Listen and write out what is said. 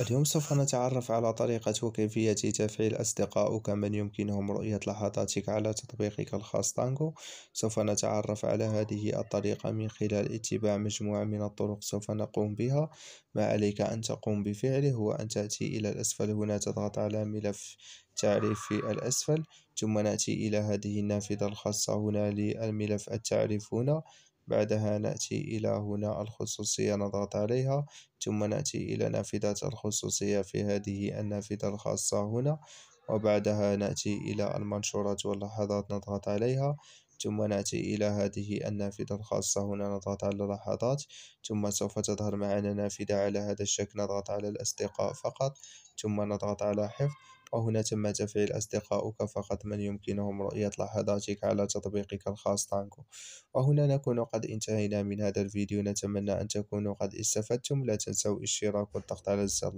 اليوم سوف نتعرف على طريقة وكيفية تفعيل أصدقائك من يمكنهم رؤية لحظاتك على تطبيقك الخاص تانجو سوف نتعرف على هذه الطريقة من خلال اتباع مجموعة من الطرق سوف نقوم بها ما عليك أن تقوم بفعله هو أن تأتي إلى الأسفل هنا تضغط على ملف تعريف في الأسفل ثم نأتي إلى هذه النافذة الخاصة هنا للملف التعريف هنا بعدها نأتي إلى هنا الخصوصية نضغط عليها ثم نأتي إلى نافذة الخصوصية في هذه النافذة الخاصة هنا وبعدها نأتي إلى المنشورات واللحظات نضغط عليها ثم نأتي إلى هذه النافذة الخاصة هنا نضغط على لحظات ثم سوف تظهر معنا نافذة على هذا الشكل نضغط على الأصدقاء فقط ثم نضغط على حفظ وهنا تم تفعيل أصدقائك فقط من يمكنهم رؤية لحظاتك على تطبيقك الخاص تانكو وهنا نكون قد انتهينا من هذا الفيديو نتمنى أن تكونوا قد استفدتم لا تنسوا الاشتراك والضغط على الزر